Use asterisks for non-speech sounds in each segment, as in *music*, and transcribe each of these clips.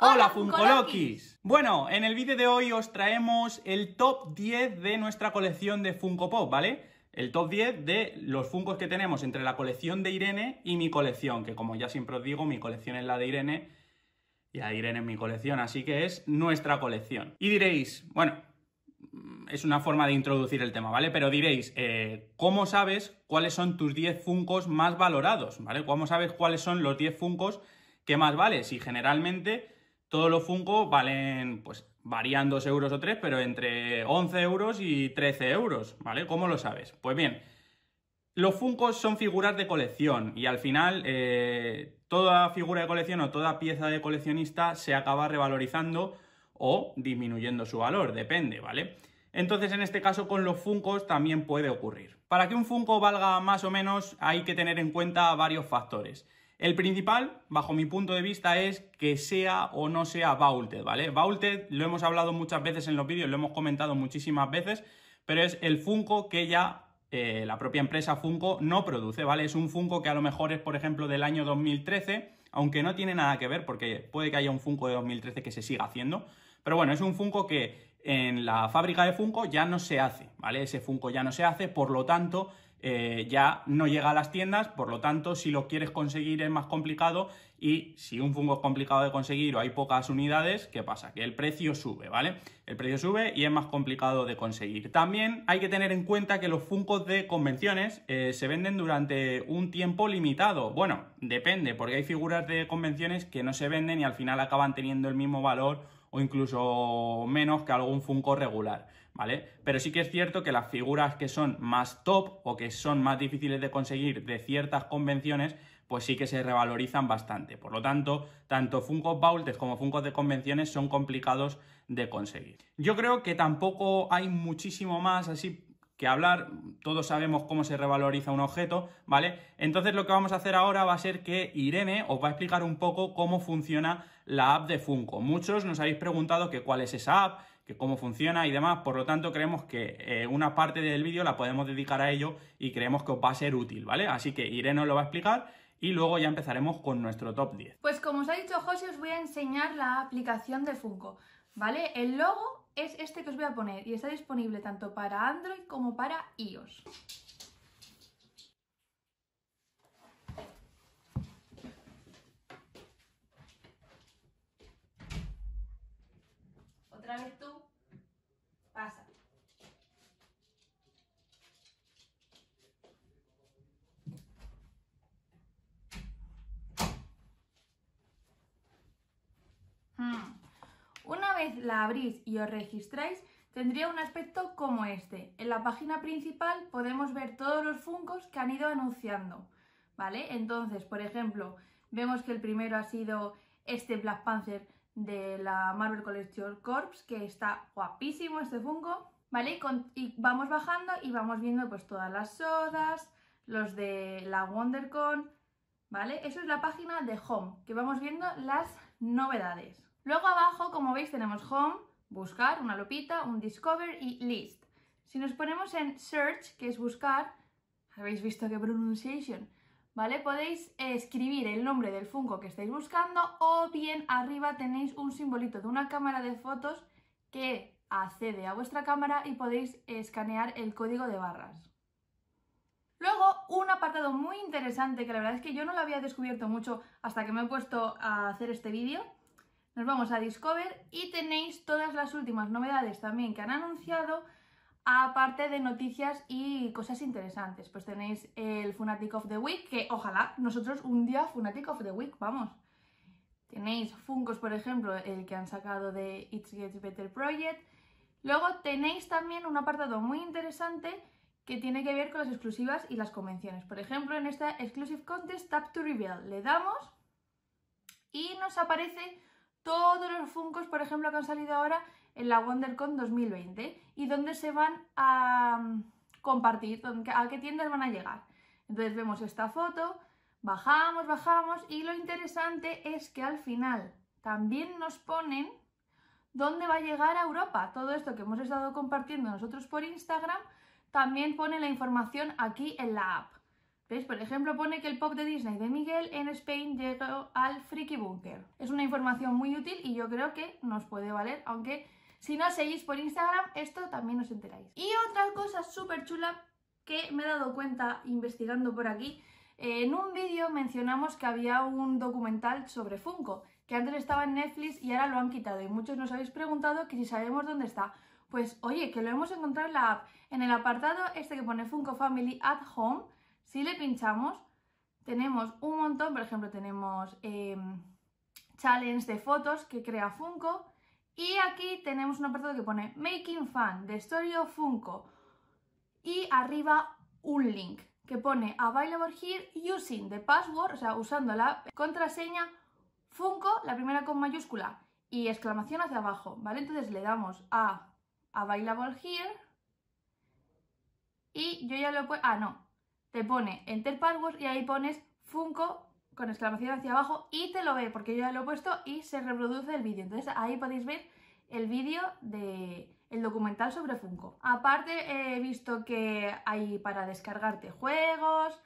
Hola Funcolokis. Bueno, en el vídeo de hoy os traemos el top 10 de nuestra colección de Funko Pop, ¿vale? El top 10 de los funcos que tenemos entre la colección de Irene y mi colección, que como ya siempre os digo, mi colección es la de Irene y a Irene es mi colección, así que es nuestra colección. Y diréis, bueno, mm, es una forma de introducir el tema, ¿vale? Pero diréis, eh, ¿cómo sabes cuáles son tus 10 Funcos más valorados, ¿vale? ¿Cómo sabes cuáles son los 10 Funcos que más vale? Si generalmente todos los Funko valen, pues, varían 2 euros o 3, pero entre 11 euros y 13 euros, ¿vale? ¿Cómo lo sabes? Pues bien, los Funkos son figuras de colección y al final eh, toda figura de colección o toda pieza de coleccionista se acaba revalorizando o disminuyendo su valor, depende, ¿vale? Entonces, en este caso, con los Funcos también puede ocurrir. Para que un Funko valga más o menos, hay que tener en cuenta varios factores. El principal, bajo mi punto de vista, es que sea o no sea vaulted, ¿vale? Vaulted lo hemos hablado muchas veces en los vídeos, lo hemos comentado muchísimas veces, pero es el Funko que ya eh, la propia empresa Funko no produce, ¿vale? Es un Funko que a lo mejor es, por ejemplo, del año 2013, aunque no tiene nada que ver, porque puede que haya un Funko de 2013 que se siga haciendo, pero bueno, es un Funko que en la fábrica de Funko ya no se hace, ¿vale? Ese Funko ya no se hace, por lo tanto, eh, ya no llega a las tiendas, por lo tanto, si lo quieres conseguir es más complicado y si un Funko es complicado de conseguir o hay pocas unidades, ¿qué pasa? Que el precio sube, ¿vale? El precio sube y es más complicado de conseguir. También hay que tener en cuenta que los funcos de convenciones eh, se venden durante un tiempo limitado. Bueno, depende, porque hay figuras de convenciones que no se venden y al final acaban teniendo el mismo valor o incluso menos que algún Funko regular, ¿vale? Pero sí que es cierto que las figuras que son más top o que son más difíciles de conseguir de ciertas convenciones, pues sí que se revalorizan bastante. Por lo tanto, tanto Funko Vaults como Funko de convenciones son complicados de conseguir. Yo creo que tampoco hay muchísimo más así que hablar, todos sabemos cómo se revaloriza un objeto, ¿vale? Entonces lo que vamos a hacer ahora va a ser que Irene os va a explicar un poco cómo funciona la app de Funko. Muchos nos habéis preguntado que cuál es esa app, que cómo funciona y demás, por lo tanto creemos que eh, una parte del vídeo la podemos dedicar a ello y creemos que os va a ser útil, ¿vale? Así que Irene os lo va a explicar y luego ya empezaremos con nuestro top 10. Pues como os ha dicho José, os voy a enseñar la aplicación de Funko, ¿vale? El logo es este que os voy a poner y está disponible tanto para Android como para iOS. Otra vez tú. vez la abrís y os registráis, tendría un aspecto como este. En la página principal podemos ver todos los funcos que han ido anunciando, ¿vale? Entonces, por ejemplo, vemos que el primero ha sido este Black Panther de la Marvel Collection Corps, que está guapísimo este funco, ¿vale? Y, vamos bajando y vamos viendo pues todas las sodas, los de la WonderCon, ¿vale? Eso es la página de Home, que vamos viendo las novedades. Luego abajo, como veis, tenemos Home, Buscar, una lupita, un Discover y List. Si nos ponemos en Search, que es buscar, habéis visto qué pronunciation, ¿vale? Podéis escribir el nombre del Funko que estáis buscando o bien arriba tenéis un simbolito de una cámara de fotos que accede a vuestra cámara y podéis escanear el código de barras. Luego, un apartado muy interesante que la verdad es que yo no lo había descubierto mucho hasta que me he puesto a hacer este vídeo, nos vamos a Discover y tenéis todas las últimas novedades también que han anunciado, aparte de noticias y cosas interesantes. Pues tenéis el Funatic of the Week, que ojalá nosotros un día Funatic of the Week, vamos. Tenéis Funcos, por ejemplo, el que han sacado de It's Get Better Project. Luego tenéis también un apartado muy interesante que tiene que ver con las exclusivas y las convenciones. Por ejemplo, en esta Exclusive Contest Tap to Reveal le damos y nos aparece todos los Funkos, por ejemplo, que han salido ahora en la WonderCon 2020 y dónde se van a mm, compartir, a qué tiendas van a llegar. Entonces vemos esta foto, bajamos, bajamos y lo interesante es que al final también nos ponen dónde va a llegar a Europa. Todo esto que hemos estado compartiendo nosotros por Instagram, también pone la información aquí en la app. ¿Veis? Por ejemplo, pone que el pop de Disney de Miguel en Spain llegó al Freaky Bunker. Es una información muy útil y yo creo que nos puede valer, aunque si no seguís por Instagram, esto también os enteráis. Y otra cosa súper chula que me he dado cuenta investigando por aquí, en un vídeo mencionamos que había un documental sobre Funko, que antes estaba en Netflix y ahora lo han quitado y muchos nos habéis preguntado que si sabemos dónde está. Pues oye, que lo hemos encontrado en la app, en el apartado este que pone Funko Family at Home, si le pinchamos, tenemos un montón, por ejemplo, tenemos em, challenge de fotos que crea Funko y aquí tenemos un apartado que pone Making Fun de Story of Funko y arriba un link que pone Available here using the password, o sea, usando la contraseña Funko, la primera con mayúscula y exclamación hacia abajo, ¿vale? Entonces le damos a Available here y yo ya lo puedo... Ah, no, te pone Enter Password y ahí pones Funko con exclamación hacia abajo y te lo ve, porque yo ya lo he puesto y se reproduce el vídeo. Entonces ahí podéis ver el vídeo del documental sobre Funko. Aparte he visto que hay para descargarte juegos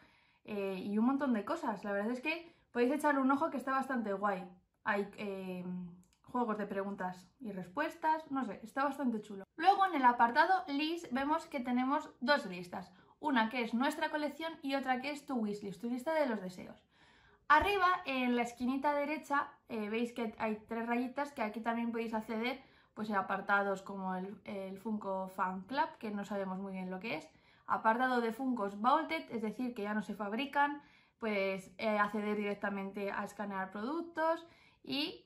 eh, y un montón de cosas. La verdad es que podéis echar un ojo que está bastante guay. Hay em, juegos de preguntas y respuestas, no sé, está bastante chulo. Luego en el apartado list vemos que tenemos dos listas. Una que es nuestra colección y otra que es tu wishlist, tu lista de los deseos. Arriba, en la esquinita derecha, eh, veis que hay tres rayitas que aquí también podéis acceder pues, a apartados como el, Funko Fan Club, que no sabemos muy bien lo que es, apartado de Funkos Vaulted, es decir, que ya no se fabrican, pues eh, acceder directamente a escanear productos y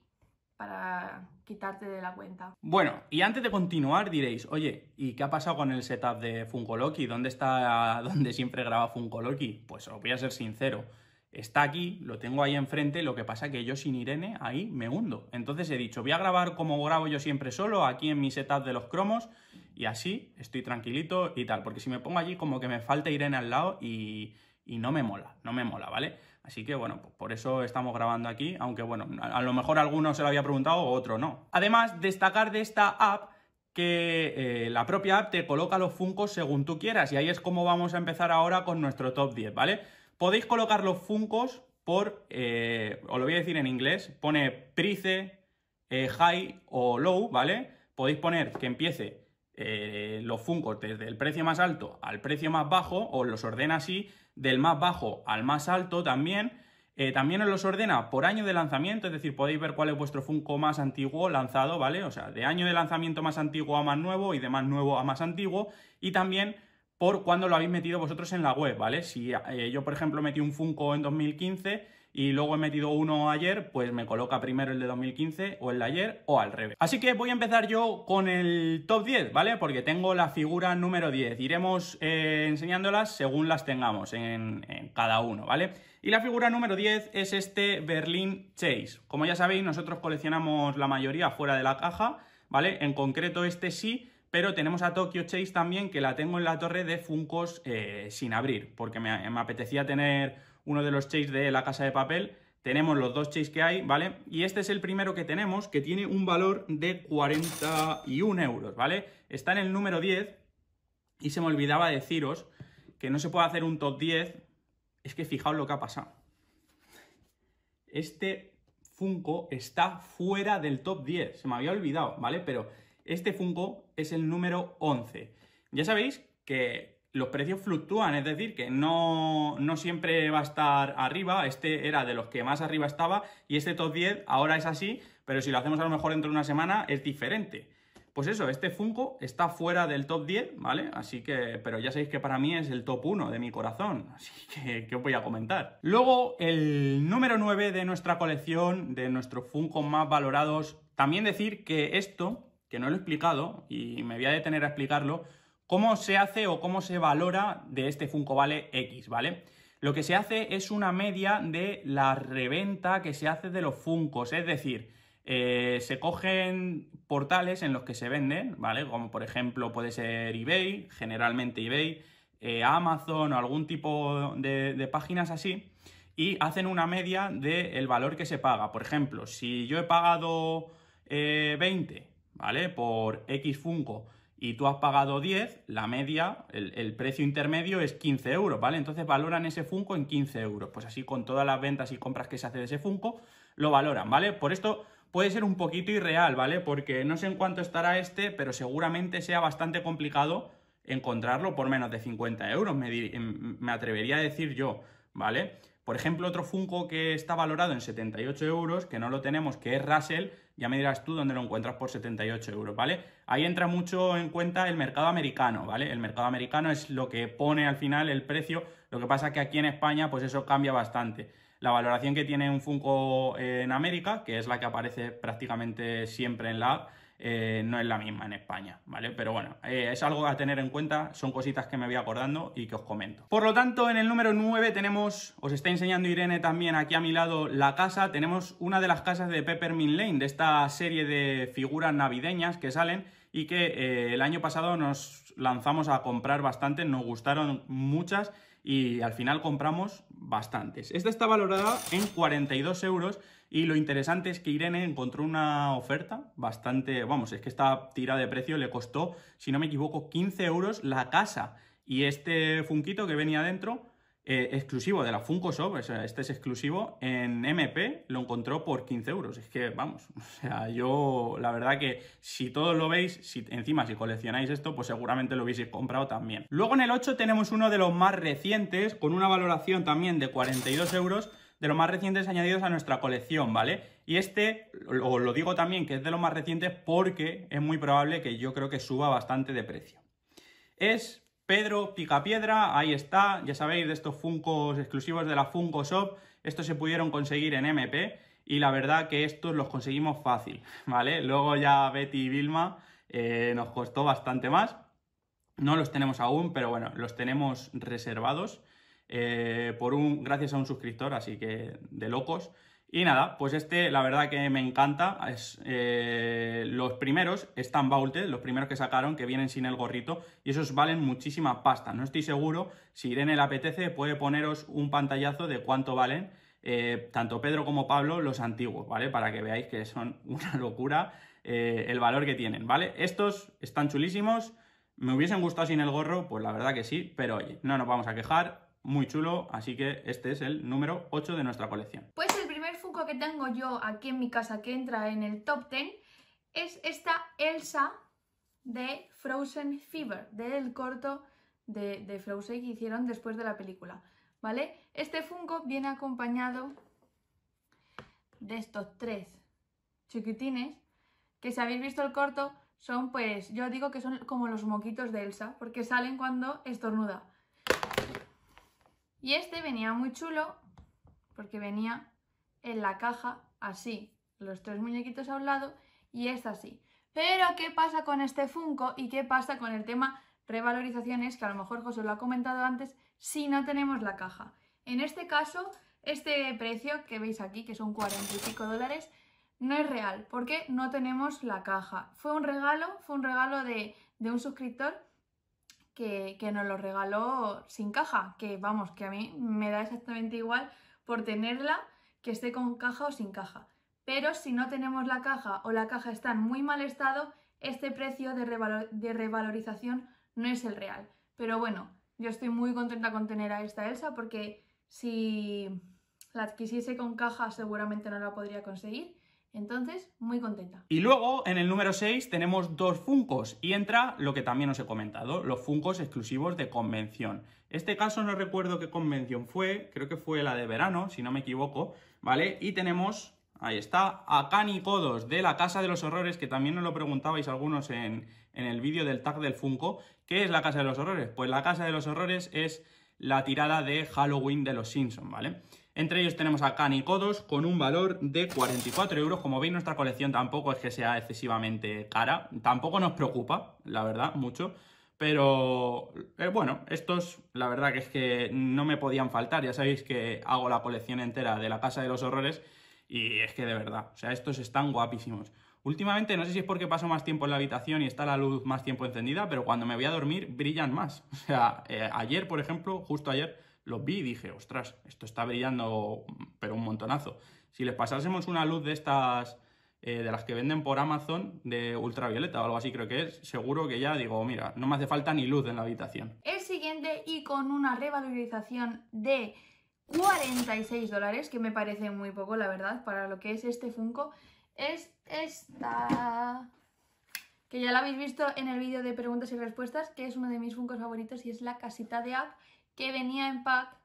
para quitarte de la cuenta. Bueno, y antes de continuar diréis, oye, ¿y qué ha pasado con el setup de Loki? ¿Dónde está donde siempre graba Loki? Pues os voy a ser sincero, está aquí, lo tengo ahí enfrente, lo que pasa que yo sin Irene ahí me hundo. Entonces he dicho, voy a grabar como grabo yo siempre solo, aquí en mi setup de los cromos, y así estoy tranquilito y tal, porque si me pongo allí como que me falta Irene al lado y, y no me mola, no me mola, ¿vale? Así que bueno, por eso estamos grabando aquí, aunque bueno, a, lo mejor alguno se lo había preguntado otro no. Además, destacar de esta app que eh, la propia app te coloca los funcos según tú quieras y ahí es como vamos a empezar ahora con nuestro top 10, ¿vale? Podéis colocar los funcos por, eh, os lo voy a decir en inglés, pone price, eh, high o low, ¿vale? Podéis poner que empiece los funcos desde el precio más alto al precio más bajo, os los ordena así del más bajo al más alto también. Eh, también os los ordena por año de lanzamiento, es decir, podéis ver cuál es vuestro Funko más antiguo lanzado, ¿vale? O sea, de año de lanzamiento más antiguo a más nuevo y de más nuevo a más antiguo. Y también por cuándo lo habéis metido vosotros en la web, ¿vale? Si eh, yo, por ejemplo, metí un Funko en 2015 y luego he metido uno ayer, pues me coloca primero el de 2015 o el de ayer o al revés. Así que voy a empezar yo con el top 10, ¿vale? Porque tengo la figura número 10. Iremos eh, enseñándolas según las tengamos en, cada uno, ¿vale? Y la figura número 10 es este Berlin Chase. Como ya sabéis, nosotros coleccionamos la mayoría fuera de la caja, ¿vale? En concreto este sí, pero tenemos a Tokyo Chase también, que la tengo en la torre de Funcos eh, sin abrir, porque me, apetecía tener uno de los Chase de la casa de papel. Tenemos los dos Chase que hay, ¿vale? Y este es el primero que tenemos, que tiene un valor de 41 euros, ¿vale? Está en el número 10 y se me olvidaba deciros que no se puede hacer un top 10. Es que fijaos lo que ha pasado. Este Funko está fuera del top 10. Se me había olvidado, ¿vale? Pero este Funko es el número 11. Ya sabéis que los precios fluctúan, es decir, que no, no, siempre va a estar arriba, este era de los que más arriba estaba y este top 10 ahora es así, pero si lo hacemos a lo mejor dentro de una semana es diferente. Pues eso, este Funko está fuera del top 10, ¿vale? Así que, pero ya sabéis que para mí es el top 1 de mi corazón, *laughs* así que, ¿qué os voy a comentar? Luego, el número 9 de nuestra colección, de nuestros Funko más valorados, también decir que esto, que no lo he explicado y me voy a detener a explicarlo, ¿Cómo se hace o cómo se valora de este Funko Vale X, ¿vale? Lo que se hace es una media de la reventa que se hace de los Funcos, es decir, eh, se cogen portales en los que se venden, ¿vale? Como por ejemplo puede ser eBay, generalmente eBay, eh, Amazon o algún tipo de, páginas así, y hacen una media del valor que se paga. Por ejemplo, si yo he pagado 20, eh, ¿vale? Por X Funko y tú has pagado 10, la media, el, precio intermedio es 15 euros, ¿vale? Entonces valoran ese Funko en 15 euros. Pues así con todas las ventas y compras que se hace de ese Funko, lo valoran, ¿vale? Por esto puede ser un poquito irreal, ¿vale? Porque no sé en cuánto estará este, pero seguramente sea bastante complicado encontrarlo por menos de 50 euros, me, me atrevería a decir yo, ¿vale? Por ejemplo, otro Funko que está valorado en 78 euros, que no lo tenemos, que es Russell, ya me dirás tú dónde lo encuentras por 78 euros, ¿vale? Ahí entra mucho en cuenta el mercado americano, ¿vale? El mercado americano es lo que pone al final el precio, lo que pasa es que aquí en España pues eso cambia bastante. La valoración que tiene un Funko en América, que es la que aparece prácticamente siempre en la app, eh, no es la misma en España, ¿vale? Pero bueno, eh, es algo a tener en cuenta, son cositas que me voy acordando y que os comento. Por lo tanto, en el número 9 tenemos, os está enseñando Irene también aquí a mi lado la casa, tenemos una de las casas de Peppermint Lane, de esta serie de figuras navideñas que salen y que eh, el año pasado nos lanzamos a comprar bastante, nos gustaron muchas y al final compramos bastantes. Esta está valorada en 42 euros y lo interesante es que Irene encontró una oferta bastante, vamos, es que esta tira de precio le costó, si no me equivoco, 15 euros la casa y este funquito que venía adentro... Eh, exclusivo de la Funko Shop, este es exclusivo, en MP lo encontró por 15 euros. Es que, vamos, *laughs* o sea, yo la verdad que si todos lo veis, si encima si coleccionáis esto, pues seguramente lo hubieseis comprado también. Luego en el 8 tenemos uno de los más recientes, con una valoración también de 42 euros, de los más recientes añadidos a nuestra colección, ¿vale? Y este, os lo digo también que es de los más recientes porque es muy probable que yo creo que suba bastante de precio. Es Pedro Picapiedra, ahí está, ya sabéis de estos Funcos exclusivos de la Funko Shop, estos se pudieron conseguir en MP y la verdad que estos los conseguimos fácil, *laughs* ¿vale? Luego ya Betty y Vilma eh, nos costó bastante más, no los tenemos aún, pero bueno, los tenemos reservados eh, por un, gracias a un suscriptor, así que de locos. Y nada, pues este la verdad que me encanta. Es, eh, los primeros están vaulted, los primeros que sacaron, que vienen sin el gorrito, y esos valen muchísima pasta. No estoy seguro, si Irene le apetece, puede poneros un pantallazo de cuánto valen, eh, tanto Pedro como Pablo, los antiguos, ¿vale? Para que veáis que son *laughs* una locura eh, el valor que tienen, ¿vale? Estos están chulísimos, me hubiesen gustado sin el gorro, pues la verdad que sí, pero oye, no nos vamos a quejar, muy chulo, así que este es el número 8 de nuestra colección. Pues que tengo yo aquí en mi casa que entra en el top 10 es esta Elsa de Frozen Fever, del corto de, Frozen que hicieron después de la película, ¿vale? Este Funko viene acompañado de estos tres chiquitines que si habéis visto el corto son pues, yo digo que son como los moquitos de Elsa, porque salen cuando estornuda. Y este venía muy chulo, porque venía en la caja así, los tres muñequitos a un lado y es así. Pero ¿qué pasa con este Funko y qué pasa con el tema revalorizaciones que a lo mejor José lo ha comentado antes si no tenemos la caja? En este caso, este precio que veis aquí, que son 45 dólares, no es real porque no tenemos la caja. Fue un regalo, fue un regalo de, un suscriptor que, que, nos lo regaló sin caja, que vamos, que a mí me da exactamente igual por tenerla que esté con caja o sin caja. Pero si no tenemos la caja o la caja está en muy mal estado, este precio de, de revalorización no es el real. Pero bueno, yo estoy muy contenta con tener a esta Elsa porque si la adquisiese con caja seguramente no la podría conseguir. Entonces, muy contenta. Y luego, en el número 6, tenemos dos Funcos y entra lo que también os he comentado, los Funcos exclusivos de convención. Este caso no recuerdo qué convención fue, creo que fue la de verano, si no me equivoco, ¿vale? Y tenemos, ahí está, a codos de la Casa de los Horrores, que también nos lo preguntabais algunos en, el vídeo del tag del Funko. ¿Qué es la Casa de los Horrores? Pues la Casa de los Horrores es la tirada de Halloween de los Simpsons, ¿vale? Entre ellos tenemos a codos con un valor de 44 euros. Como veis, nuestra colección tampoco es que sea excesivamente cara. Tampoco nos preocupa, la verdad, mucho. Pero eh, bueno, estos la verdad que es que no me podían faltar. Ya sabéis que hago la colección entera de la Casa de los Horrores y es que de verdad, o sea, estos están guapísimos. Últimamente, no sé si es porque paso más tiempo en la habitación y está la luz más tiempo encendida, pero cuando me voy a dormir brillan más. *laughs* O sea, eh, ayer, por ejemplo, justo ayer, los vi y dije, ostras, esto está brillando, pero un montonazo. Si les pasásemos una luz de estas eh, de las que venden por Amazon de ultravioleta o algo así creo que es, seguro que ya digo, mira, no me hace falta ni luz en la habitación. El siguiente y con una revalorización de 46 dólares, que me parece muy poco la verdad para lo que es este Funko, es esta... Que ya la habéis visto en el vídeo de preguntas y respuestas, que es uno de mis funcos favoritos y es la casita de app que venía en pack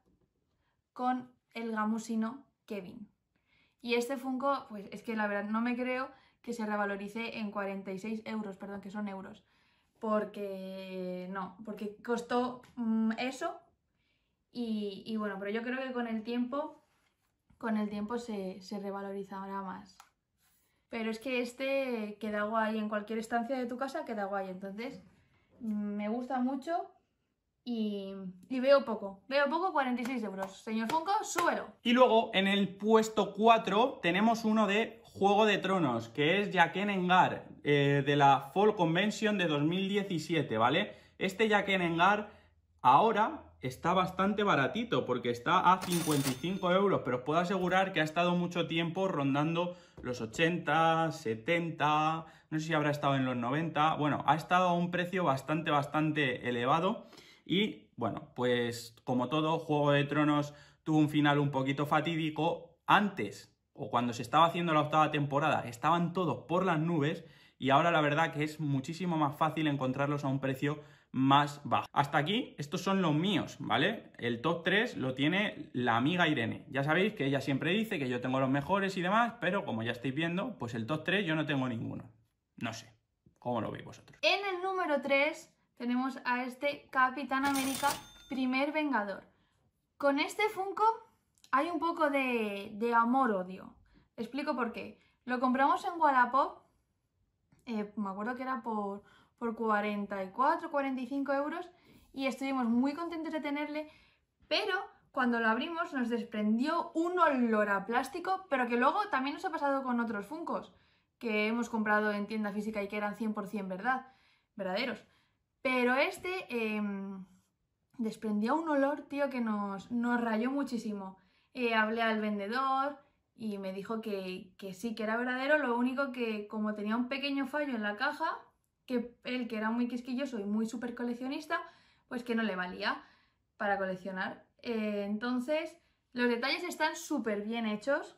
con el gamusino Kevin. Y este Funko, pues es que la verdad no me creo que se revalorice en 46 euros, perdón, que son euros. Porque no, porque costó mm, eso. Y, bueno, pero yo creo que con el tiempo, con el tiempo se, se revalorizará más. Pero es que este queda guay en cualquier estancia de tu casa, queda guay. Entonces, mm, me gusta mucho y, veo poco, veo poco 46 euros. Señor Funko, súbelo. Y luego en el puesto 4 tenemos uno de Juego de Tronos, que es Jaquen Engar, eh, de la Fall Convention de 2017, ¿vale? Este Jaquen Engar ahora está bastante baratito, porque está a 55 euros, pero os puedo asegurar que ha estado mucho tiempo rondando los 80, 70, no sé si habrá estado en los 90, bueno, ha estado a un precio bastante, bastante elevado. Y bueno, pues como todo, Juego de Tronos tuvo un final un poquito fatídico antes o cuando se estaba haciendo la octava temporada, estaban todos por las nubes y ahora la verdad que es muchísimo más fácil encontrarlos a un precio más bajo. Hasta aquí, estos son los míos, ¿vale? El top 3 lo tiene la amiga Irene. Ya sabéis que ella siempre dice que yo tengo los mejores y demás, pero como ya estáis viendo, pues el top 3 yo no tengo ninguno. No sé, ¿cómo lo veis vosotros? En el número 3 tenemos a este Capitán América, primer Vengador. Con este Funko hay un poco de, amor-odio. Explico por qué. Lo compramos en Wallapop, eh, me acuerdo que era por, por 44, 45 euros, y estuvimos muy contentos de tenerle, pero cuando lo abrimos nos desprendió un olor a plástico, pero que luego también nos ha pasado con otros Funcos que hemos comprado en tienda física y que eran 100% verdad, verdaderos. Pero este em, desprendía un olor, tío, que nos, rayó muchísimo. Eh, hablé al vendedor y me dijo que, que, sí, que era verdadero, lo único que como tenía un pequeño fallo en la caja, que él que era muy quisquilloso y muy súper coleccionista, pues que no le valía para coleccionar. Eh, entonces, los detalles están súper bien hechos,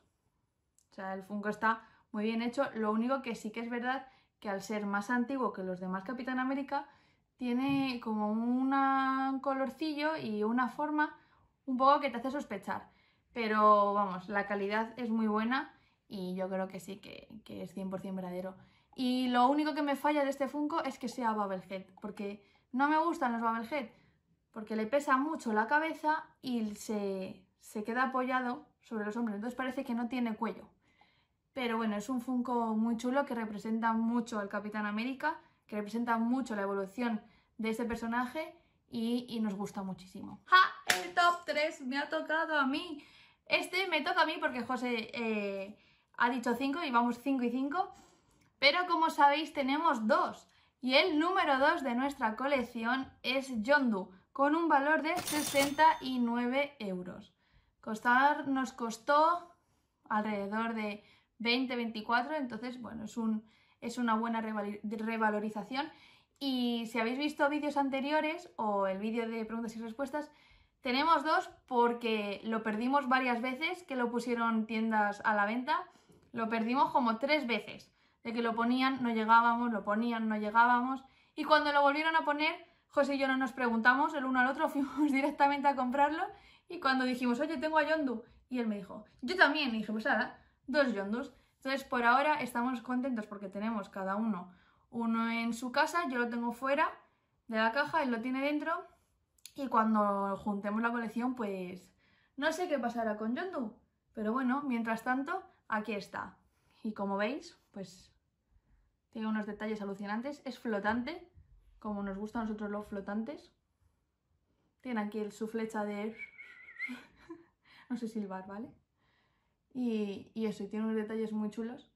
o sea, el Funko está muy bien hecho, lo único que sí que es verdad que al ser más antiguo que los demás Capitán América, tiene como un colorcillo y una forma un poco que te hace sospechar. Pero vamos, la calidad es muy buena y yo creo que sí, que, es 100% verdadero. Y lo único que me falla de este Funko es que sea Bubblehead, porque no me gustan los Bubblehead, porque le pesa mucho la cabeza y se, se queda apoyado sobre los hombros, entonces parece que no tiene cuello. Pero bueno, es un Funko muy chulo que representa mucho al Capitán América, que representa mucho la evolución de ese personaje y, nos gusta muchísimo. ¡Ja! El top 3 me ha tocado a mí. Este me toca a mí porque José eh, ha dicho 5 y vamos 5 y 5. Pero como sabéis tenemos 2 Y el número 2 de nuestra colección es Yondu, con un valor de 69 euros. Costar, nos costó alrededor de 20-24, entonces bueno, es, un, es una buena revalorización. Y si habéis visto vídeos anteriores o el vídeo de preguntas y respuestas, tenemos dos porque lo perdimos varias veces que lo pusieron tiendas a la venta. Lo perdimos como tres veces. De que lo ponían, no llegábamos, lo ponían, no llegábamos. Y cuando lo volvieron a poner, José y yo no nos preguntamos el uno al otro, *laughs* fuimos directamente a comprarlo. Y cuando dijimos, oye, tengo a Yondu, y él me dijo, yo también. Y dije, pues nada, dos Yondus. Entonces, por ahora estamos contentos porque tenemos cada uno uno en su casa, yo lo tengo fuera de la caja, él lo tiene dentro y cuando juntemos la colección pues no sé qué pasará con Yondu, pero bueno, mientras tanto aquí está. Y como veis, pues tiene unos detalles alucinantes, es flotante, como nos gustan a nosotros los flotantes. Tiene aquí su flecha de... *laughs* no sé silbar, ¿vale? Y, y eso, y tiene unos detalles muy chulos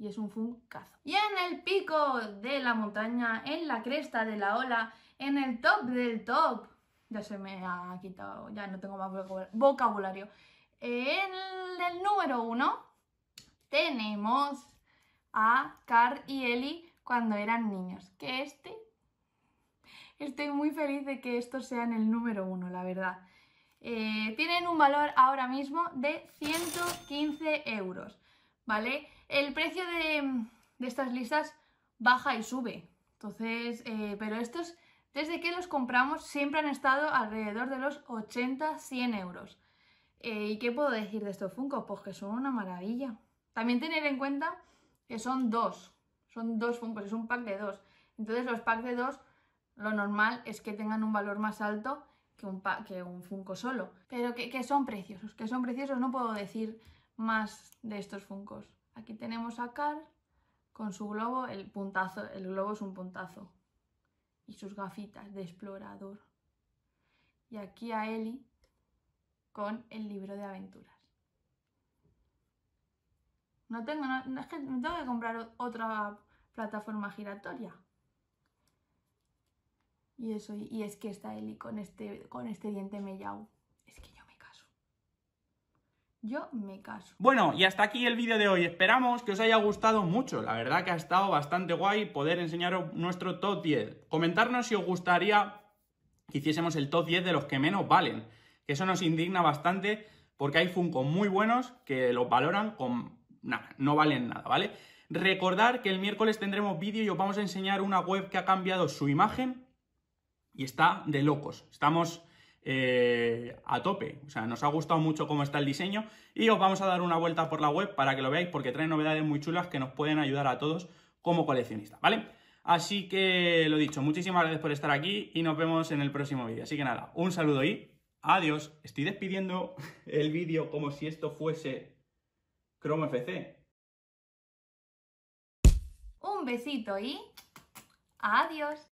y es un funcazo. Y en el pico de la montaña, en la cresta de la ola, en el top del top, ya se me ha quitado, ya no tengo más vocabulario. En el número uno tenemos a Car y Eli cuando eran niños, que este... Estoy muy feliz de que estos sean el número uno, la verdad. Eh, tienen un valor ahora mismo de 115 euros, ¿vale? El precio de, estas listas baja y sube. Entonces, eh, pero estos, desde que los compramos, siempre han estado alrededor de los 80-100 euros. Eh, ¿Y qué puedo decir de estos Funko? Pues que son una maravilla. También tener en cuenta que son dos, son dos Funcos, es un pack de dos. Entonces los packs de dos, lo normal es que tengan un valor más alto que un, Funko solo. Pero que, que son preciosos, que son preciosos, no puedo decir más de estos Funcos. Aquí tenemos a Carl con su globo, el puntazo, el globo es un puntazo. Y sus gafitas de explorador. Y aquí a Eli con el libro de aventuras. No tengo, es que me tengo que comprar otra plataforma giratoria. Y eso, y es que está Eli con este, con este diente mellao. Yo me caso. Bueno, y hasta aquí el vídeo de hoy. Esperamos que os haya gustado mucho. La verdad que ha estado bastante guay poder enseñaros nuestro top 10. Comentarnos si os gustaría que hiciésemos el top 10 de los que menos valen. Que eso nos indigna bastante porque hay Funko muy buenos que los valoran con... Nada, no valen nada, ¿vale? Recordar que el miércoles tendremos vídeo y os vamos a enseñar una web que ha cambiado su imagen y está de locos. Estamos eh, a tope. O sea, nos ha gustado mucho cómo está el diseño y os vamos a dar una vuelta por la web para que lo veáis porque trae novedades muy chulas que nos pueden ayudar a todos como coleccionistas, ¿vale? Así que lo dicho, muchísimas gracias por estar aquí y nos vemos en el próximo vídeo. Así que nada, un saludo y adiós. Estoy despidiendo *laughs* el vídeo como si esto fuese Chrome FC. Un besito y adiós.